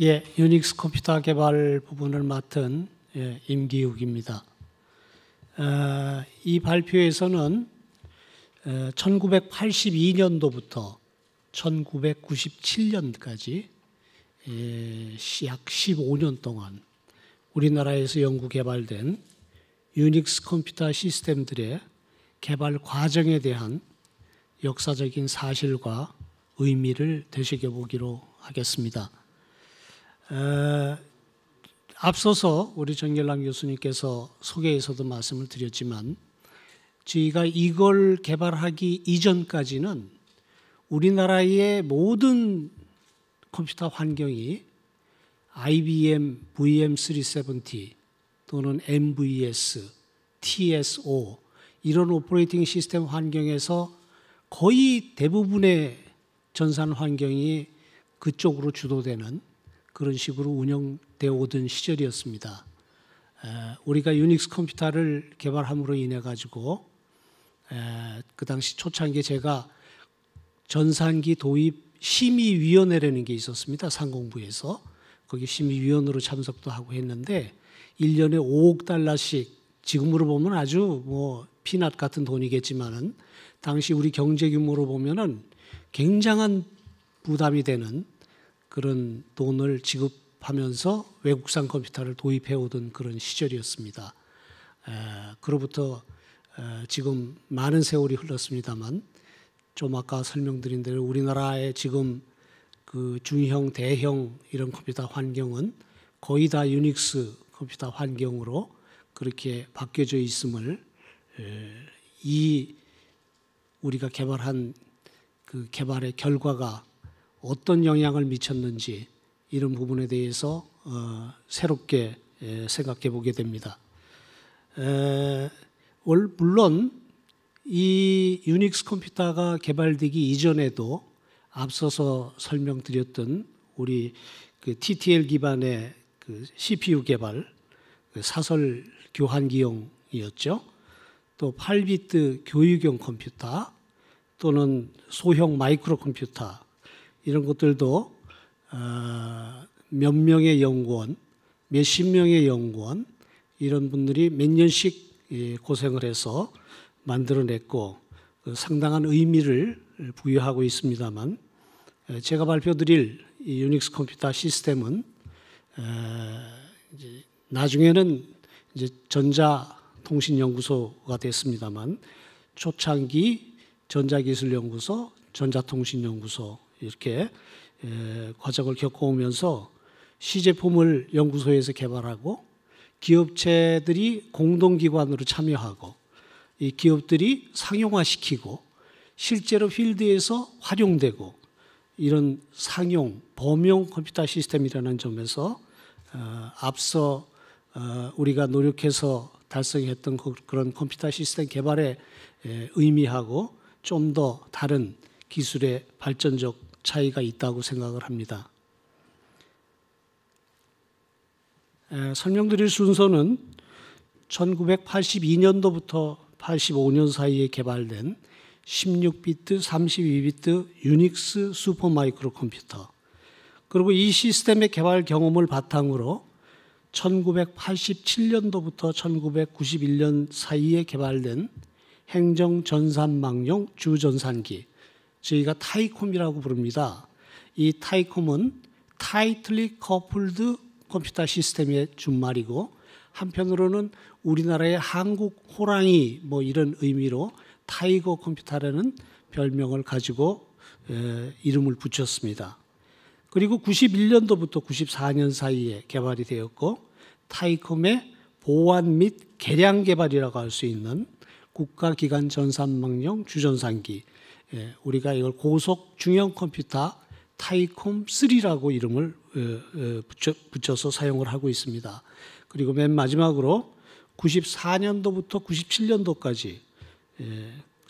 예, 유닉스 컴퓨터 개발 부분을 맡은 예, 임기욱입니다. 어, 이 발표에서는 1982년도부터 어, 1997년까지 예, 약 15년 동안 우리나라에서 연구 개발된 유닉스 컴퓨터 시스템들의 개발 과정에 대한 역사적인 사실과 의미를 되새겨보기로 하겠습니다. 앞서서 우리 정결남 교수님께서 소개에서도 말씀을 드렸지만 저희가 이걸 개발하기 이전까지는 우리나라의 모든 컴퓨터 환경이 IBM VM370 또는 MVS, TSO 이런 오퍼레이팅 시스템 환경에서 거의 대부분의 전산 환경이 그쪽으로 주도되는 그런 식으로 운영되어 오던 시절이었습니다. 우리가 유닉스 컴퓨터를 개발함으로 인해 가지고 그 당시 초창기에 제가 전산기 도입 심의위원회라는 게 있었습니다. 상공부에서 거기 심의위원으로 참석도 하고 했는데 1년에 5억 달러씩 지금으로 보면 아주 뭐 피낫 같은 돈이겠지만은 당시 우리 경제 규모로 보면은 굉장한 부담이 되는 그런 돈을 지급하면서 외국산 컴퓨터를 도입해 오던 그런 시절이었습니다. 에, 그로부터 에, 지금 많은 세월이 흘렀습니다만 좀 아까 설명드린 대로 우리나라의 지금 그 중형 대형 이런 컴퓨터 환경은 거의 다 유닉스 컴퓨터 환경으로 그렇게 바뀌어져 있음을 에, 이 우리가 개발한 그 개발의 결과가 어떤 영향을 미쳤는지 이런 부분에 대해서 어, 새롭게 예, 생각해 보게 됩니다. 에, 물론 이 유닉스 컴퓨터가 개발되기 이전에도 앞서서 설명드렸던 우리 그 TTL 기반의 그 CPU 개발 그 사설 교환기용이었죠. 또 8비트 교육용 컴퓨터 또는 소형 마이크로 컴퓨터 이런 것들도 어, 몇 명의 연구원, 몇 십 명의 연구원 이런 분들이 몇 년씩 예, 고생을 해서 만들어냈고 그 상당한 의미를 부여하고 있습니다만 어, 제가 발표드릴 이 유닉스 컴퓨터 시스템은 어, 이제 나중에는 이제 전자통신연구소가 됐습니다만 초창기 전자기술연구소, 전자통신연구소 이렇게 과정을 겪어오면서 시제품을 연구소에서 개발하고 기업체들이 공동기관으로 참여하고 이 기업들이 상용화시키고 실제로 필드에서 활용되고 이런 상용 범용 컴퓨터 시스템이라는 점에서 어, 앞서 어, 우리가 노력해서 달성했던 그, 런 컴퓨터 시스템 개발의 에, 의미하고 좀 더 다른 기술의 발전적 차이가 있다고 생각을 합니다. 에, 설명드릴 순서는 1982년도부터 85년 사이에 개발된 16비트, 32비트 유닉스 슈퍼마이크로 컴퓨터 그리고 이 시스템의 개발 경험을 바탕으로 1987년도부터 1991년 사이에 개발된 행정 전산망용 주전산기 저희가 타이콤이라고 부릅니다. 이 타이콤은 타이틀리 커플드 컴퓨터 시스템의 준말이고 한편으로는 우리나라의 한국 호랑이 뭐 이런 의미로 타이거 컴퓨터라는 별명을 가지고 에, 이름을 붙였습니다. 그리고 91년도부터 94년 사이에 개발이 되었고 타이콤의 보안 및 개량 개발이라고 할 수 있는 국가기관 전산망용 주전산기 예, 우리가 이걸 고속 중형 컴퓨터 타이콤 3라고 이름을 예, 예, 붙여, 서 사용을 하고 있습니다. 그리고 맨 마지막으로 94년도부터 97년도까지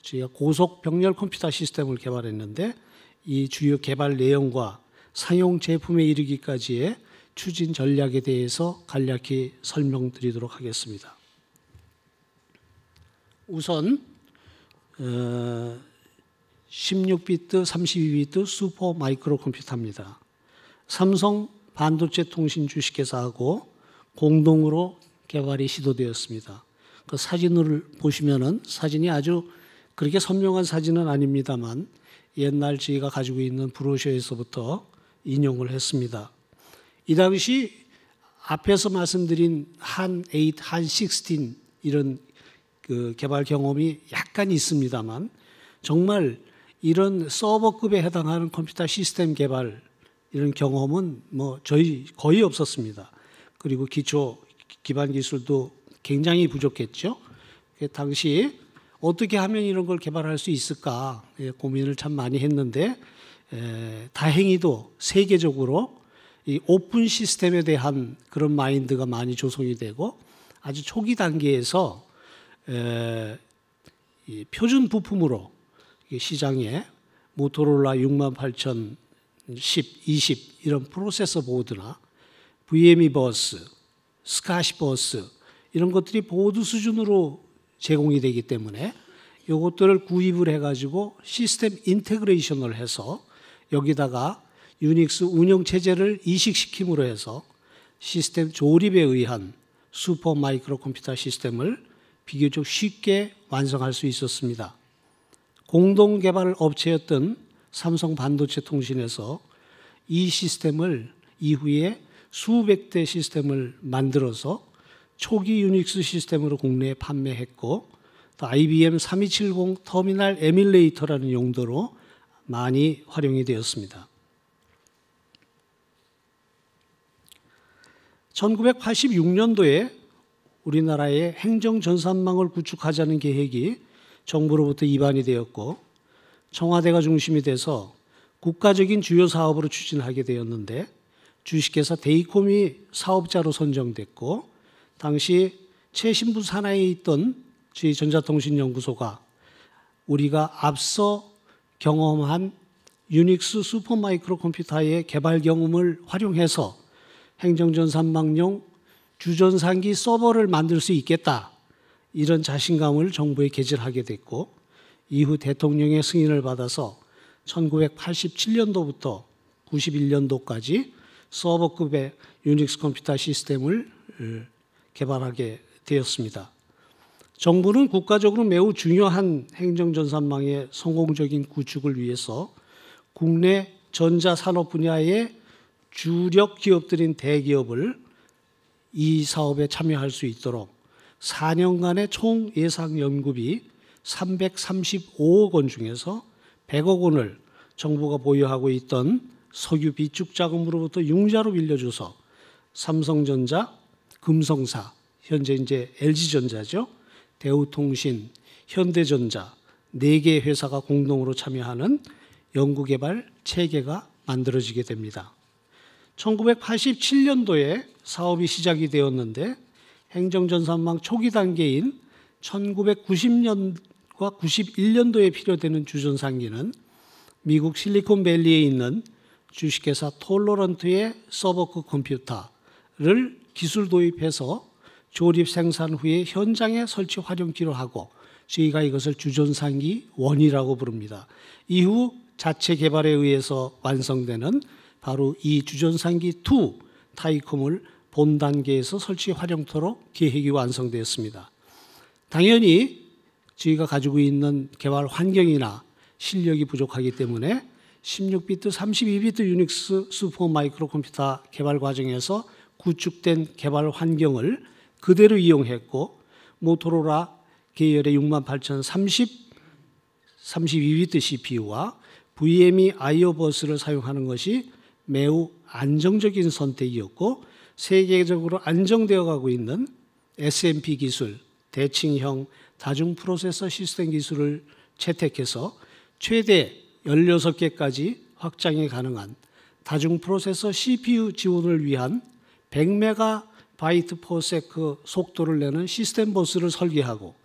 저희가 고속 병렬 컴퓨터 시스템을 개발했는데 이 주요 개발 내용과 사용 제품에 이르기까지의 추진 전략에 대해서 간략히 설명드리도록 하겠습니다. 우선 어, 16비트, 32비트 슈퍼 마이크로 컴퓨터입니다. 삼성 반도체 통신 주식회사하고 공동으로 개발이 시도되었습니다. 그 사진을 보시면은 사진이 아주 그렇게 선명한 사진은 아닙니다만 옛날 저희가 가지고 있는 브로셔에서부터 인용을 했습니다. 이 당시 앞에서 말씀드린 한 8, 한 16 이런 그 개발 경험이 약간 있습니다만 정말 이런 서버급에 해당하는 컴퓨터 시스템 개발 이런 경험은 뭐 저희 거의 없었습니다. 그리고 기초 기반 기술도 굉장히 부족했죠. 그 당시 어떻게 하면 이런 걸 개발할 수 있을까 예, 고민을 참 많이 했는데 에, 다행히도 세계적으로 이 오픈 시스템에 대한 그런 마인드가 많이 조성이 되고 아주 초기 단계에서 에, 표준 부품으로 시장에 모토로라 68,000, 10, 20 이런 프로세서 보드나 VME 버스, 스카시 버스 이런 것들이 보드 수준으로 제공이 되기 때문에 이것들을 구입을 해가지고 시스템 인테그레이션을 해서 여기다가 유닉스 운영 체제를 이식시킴으로 해서 시스템 조립에 의한 슈퍼 마이크로 컴퓨터 시스템을 비교적 쉽게 완성할 수 있었습니다. 공동 개발 업체였던 삼성 반도체 통신에서 이 시스템을 이후에 수백 대 시스템을 만들어서 초기 유닉스 시스템으로 국내에 판매했고 또 IBM 3270 터미널 에뮬레이터라는 용도로 많이 활용이 되었습니다. 1986년도에 우리나라의 행정 전산망을 구축하자는 계획이 정부로부터 입안이 되었고 청와대가 중심이 돼서 국가적인 주요 사업으로 추진하게 되었는데 주식회사 데이콤이 사업자로 선정됐고 당시 최신부 산하에 있던 저희 전자통신연구소가 우리가 앞서 경험한 유닉스 슈퍼마이크로 컴퓨터의 개발 경험을 활용해서 행정전 산망용 주전상기 서버를 만들 수 있겠다 이런 자신감을 정부에 개질하게 됐고 이후 대통령의 승인을 받아서 1987년도부터 91년도까지 서버급의 유닉스 컴퓨터 시스템을 어, 개발하게 되었습니다. 정부는 국가적으로 매우 중요한 행정전산망의 성공적인 구축을 위해서 국내 전자산업 분야의 주력 기업들인 대기업을 이 사업에 참여할 수 있도록 4년간의 총 예상 연구비 335억 원 중에서 100억 원을 정부가 보유하고 있던 석유 비축 자금으로부터 융자로 빌려줘서 삼성전자, 금성사, 현재 이제 LG전자죠. 대우통신, 현대전자 네 개 회사가 공동으로 참여하는 연구개발 체계가 만들어지게 됩니다. 1987년도에 사업이 시작이 되었는데 행정전산망 초기 단계인 1990년과 91년도에 필요되는 주전산기는 미국 실리콘밸리에 있는 주식회사 톨로런트의 서버크 컴퓨터를 기술 도입해서 조립 생산 후에 현장에 설치 활용기로 하고 저희가 이것을 주전산기 원이라고 부릅니다. 이후 자체 개발에 의해서 완성되는 바로 이주전산기2 타이콤을 본 단계에서 설치 활용토로 계획이 완성되었습니다. 당연히 저희가 가지고 있는 개발 환경이나 실력이 부족하기 때문에 16비트, 32비트 유닉스 슈퍼 마이크로 컴퓨터 개발 과정에서 구축된 개발 환경을 그대로 이용했고 모토로라 계열의 68,030 32비트 CPU와 VME IO 버스를 사용하는 것이 매우 안정적인 선택이었고 세계적으로 안정되어 가고 있는 SMP 기술, 대칭형 다중 프로세서 시스템 기술을 채택해서 최대 16개까지 확장이 가능한 다중 프로세서 CPU 지원을 위한 100메가바이트 퍼세크 속도를 내는 시스템 버스를 설계하고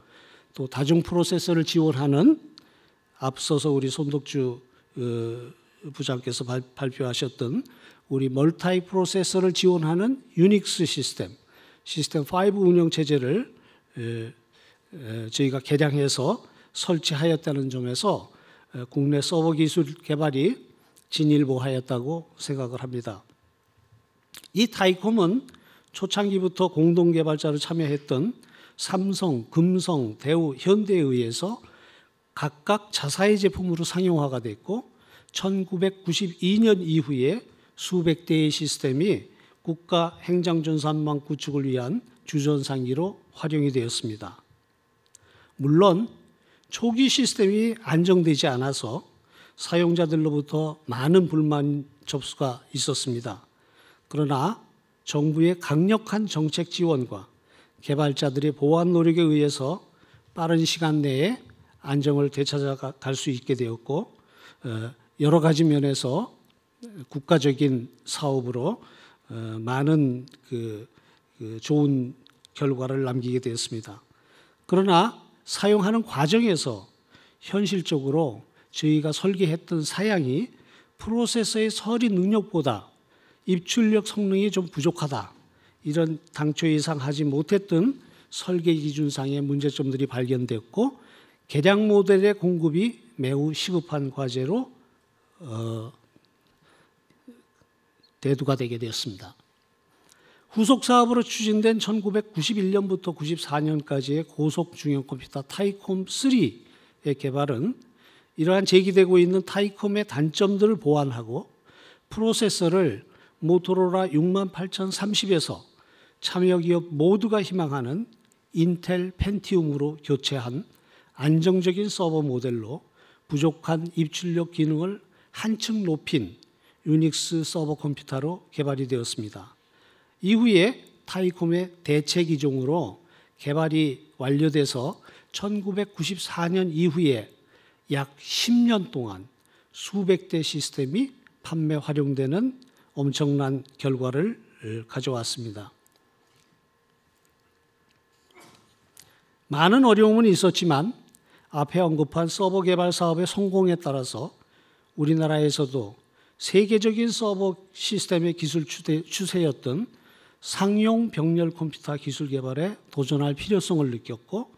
또 다중 프로세서를 지원하는 앞서서 우리 손덕주 어, 부장께서 발표하셨던 우리 멀타이 프로세서를 지원하는 유닉스 시스템, 시스템 5 운영 체제를 저희가 개량해서 설치하였다는 점에서 국내 서버 기술 개발이 진일보하였다고 생각을 합니다. 이 타이콤은 초창기부터 공동 개발자로 참여했던 삼성, 금성, 대우, 현대에 의해서 각각 자사의 제품으로 상용화가 됐고 1992년 이후에 수백 대의 시스템이 국가 행정전산망 구축을 위한 주전상기로 활용이 되었습니다. 물론 초기 시스템이 안정되지 않아서 사용자들로부터 많은 불만 접수가 있었습니다. 그러나 정부의 강력한 정책 지원과 개발자들의 보완 노력에 의해서 빠른 시간 내에 안정을 되찾아갈 수 있게 되었고 어, 여러 가지 면에서 국가적인 사업으로 어, 많은 그, 그, 좋은 결과를 남기게 되었습니다. 그러나 사용하는 과정에서 현실적으로 저희가 설계했던 사양이 프로세서의 처리 능력보다 입출력 성능이 좀 부족하다. 이런 당초 예상하지 못했던 설계 기준상의 문제점들이 발견됐고 개량 모델의 공급이 매우 시급한 과제로 어, 대두가 되게 되었습니다. 후속 사업으로 추진된 1991년부터 94년까지의 고속 중형 컴퓨터 타이콤 3의 개발은 이러한 제기되고 있는 타이콤의 단점들을 보완하고 프로세서를 모토로라 68,030에서 참여 기업 모두가 희망하는 인텔 펜티움으로 교체한 안정적인 서버 모델로 부족한 입출력 기능을 한층 높인 유닉스 서버 컴퓨터로 개발이 되었습니다. 이후에 타이콤의 대체 기종으로 개발이 완료돼서 1994년 이후에 약 10년 동안 수백 대 시스템이 판매 활용되는 엄청난 결과를 가져왔습니다. 많은 어려움은 있었지만 앞에 언급한 서버 개발 사업의 성공에 따라서 우리나라에서도 세계적인 서버 시스템의 기술 추세였던 상용 병렬 컴퓨터 기술 개발에 도전할 필요성을 느꼈고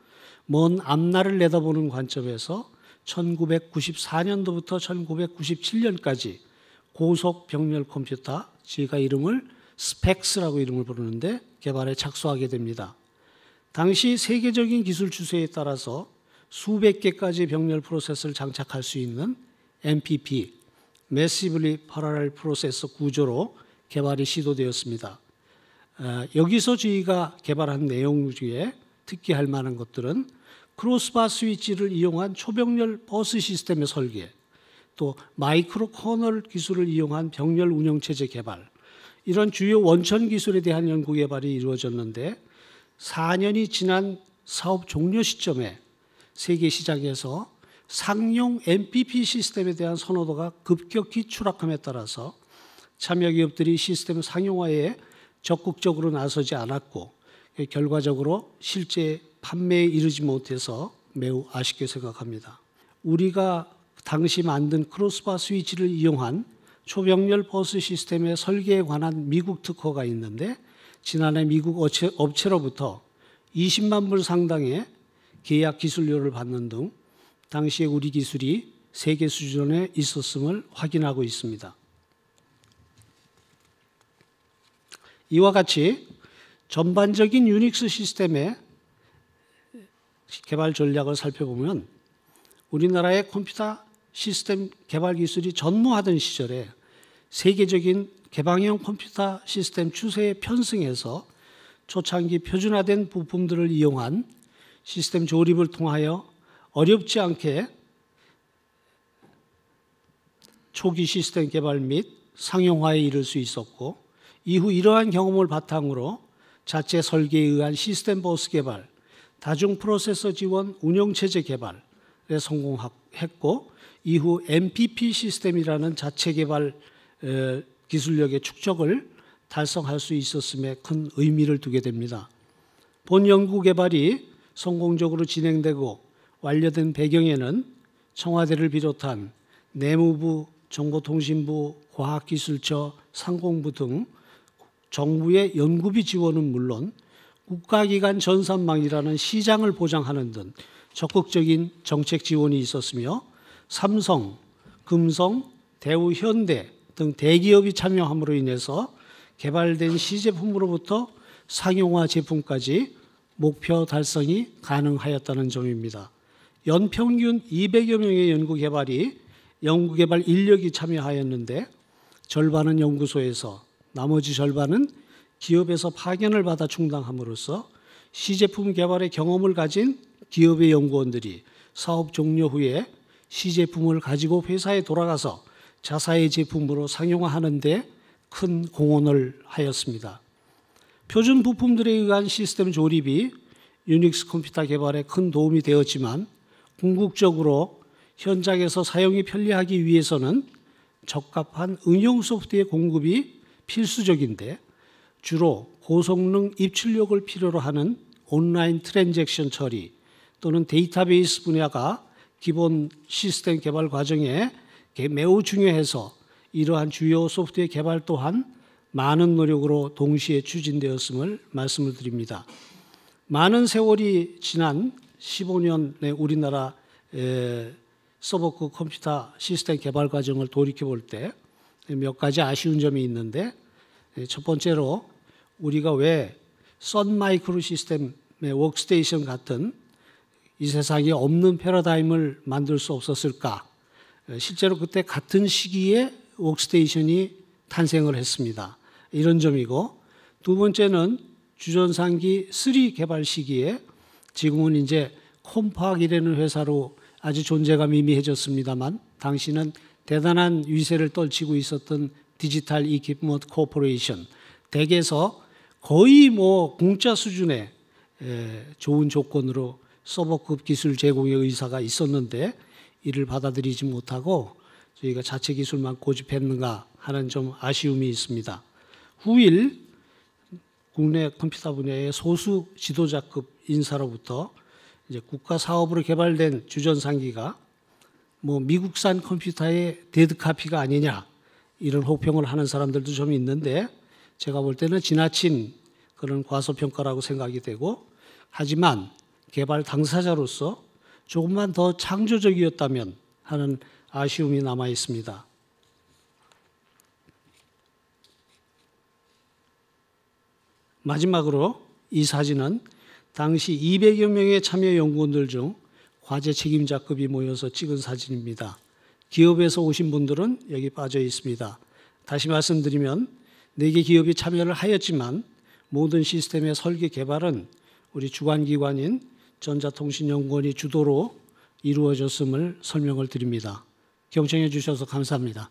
먼 앞날을 내다보는 관점에서 1994년도부터 1997년까지 고속 병렬 컴퓨터 제가 이름을 스펙스라고 이름을 부르는데 개발에 착수하게 됩니다. 당시 세계적인 기술 추세에 따라서 수백 개까지 병렬 프로세스를 장착할 수 있는 MPP 매시블리 파라렐 프로세스 구조로 개발이 시도되었습니다. 어, 여기서 저희가 개발한 내용 중에 특기할 만한 것들은 크로스바 스위치를 이용한 초병렬 버스 시스템의 설계, 또 마이크로 커널 기술을 이용한 병렬 운영체제 개발, 이런 주요 원천 기술에 대한 연구 개발이 이루어졌는데 4년이 지난 사업 종료 시점에 세계 시장에서 상용 MPP 시스템에 대한 선호도가 급격히 추락함에 따라서 참여 기업들이 시스템 상용화에 적극적으로 나서지 않았고 예, 결과적으로 실제 판매에 이르지 못해서 매우 아쉽게 생각합니다. 우리가 당시 만든 크로스바 스위치를 이용한 초병렬 버스 시스템의 설계에 관한 미국 특허가 있는데 지난해 미국 업체로부터 20만 불 상당의 계약 기술료를 받는 등 당시에 우리 기술이 세계 수준에 있었음을 확인하고 있습니다. 이와 같이 전반적인 유닉스 시스템의 개발 전략을 살펴보면 우리나라의 컴퓨터 시스템 개발 기술이 전무하던 시절에 세계적인 개방형 컴퓨터 시스템 추세에 편승해서 초창기 표준화된 부품들을 이용한 시스템 조립을 통하여 어렵지 않게 초기 시스템 개발 및 상용화에 이를 수 있었고 이후 이러한 경험을 바탕으로 자체 설계에 의한 시스템 보스 개발, 다중 프로세서 지원 운영체제 개발에 성공했고 이후 MPP 시스템이라는 자체 개발 기술력의 축적을 달성할 수 있었음에 큰 의미를 두게 됩니다. 본 연구 개발이 성공적으로 진행되고 완료된 배경에는 청와대를 비롯한 내무부, 정보통신부, 과학기술처, 상공부 등 정부의 연구비 지원은 물론 국가기관 전산망이라는 시장을 보장하는 등 적극적인 정책 지원이 있었으며 삼성, 금성, 대우, 현대 등 대기업이 참여함으로 인해서 개발된 시제품으로부터 상용화 제품까지 목표 달성이 가능하였다는 점입니다. 연평균 200여 명의 연구개발이 연구개발 인력이 참여하였는데 절반은 연구소에서 나머지 절반은 기업에서 파견을 받아 충당함으로써 시제품 개발의 경험을 가진 기업의 연구원들이 사업 종료 후에 시제품을 가지고 회사에 돌아가서 자사의 제품으로 상용화하는데 큰 공헌을 하였습니다. 표준 부품들에 의한 시스템 조립이 유닉스 컴퓨터 개발에 큰 도움이 되었지만 궁극적으로 현장에서 사용이 편리하기 위해서는 적합한 응용 소프트의 공급이 필수적인데 주로 고성능 입출력을 필요로 하는 온라인 트랜잭션 처리 또는 데이터베이스 분야가 기본 시스템 개발 과정에 매우 중요해서 이러한 주요 소프트의 개발 또한 많은 노력으로 동시에 추진되었음을 말씀을 드립니다. 많은 세월이 지난 15년의 우리나라 서버크 컴퓨터 시스템 개발 과정을 돌이켜 볼 때 몇 가지 아쉬운 점이 있는데 첫 번째로 우리가 왜 썬 마이크로 시스템의 워크스테이션 같은 이 세상에 없는 패러다임을 만들 수 없었을까? 실제로 그때 같은 시기에 워크스테이션이 탄생을 했습니다. 이런 점이고 두 번째는 주전상기 3 개발 시기에 지금은 이제 콤팍이라는 회사로 아주 존재가 미미해졌습니다만 당시는 대단한 위세를 떨치고 있었던 디지털 이키먼트 코퍼레이션 댁에서 거의 뭐 공짜 수준의 좋은 조건으로 서버급 기술 제공의 의사가 있었는데 이를 받아들이지 못하고 저희가 자체 기술만 고집했는가 하는 좀 아쉬움이 있습니다. 후일 국내 컴퓨터 분야의 소수 지도자급 인사로부터 이제 국가 사업으로 개발된 주전상기가 뭐 미국산 컴퓨터의 데드카피가 아니냐 이런 호평을 하는 사람들도 좀 있는데 제가 볼 때는 지나친 그런 과소평가라고 생각이 되고 하지만 개발 당사자로서 조금만 더 창조적이었다면 하는 아쉬움이 남아 있습니다. 마지막으로 이 사진은 당시 200여 명의 참여 연구원들 중 과제 책임자급이 모여서 찍은 사진입니다. 기업에서 오신 분들은 여기 빠져 있습니다. 다시 말씀드리면 4개 기업이 참여를 하였지만 모든 시스템의 설계 개발은 우리 주관기관인 전자통신연구원이 주도로 이루어졌음을 설명을 드립니다. 경청해 주셔서 감사합니다.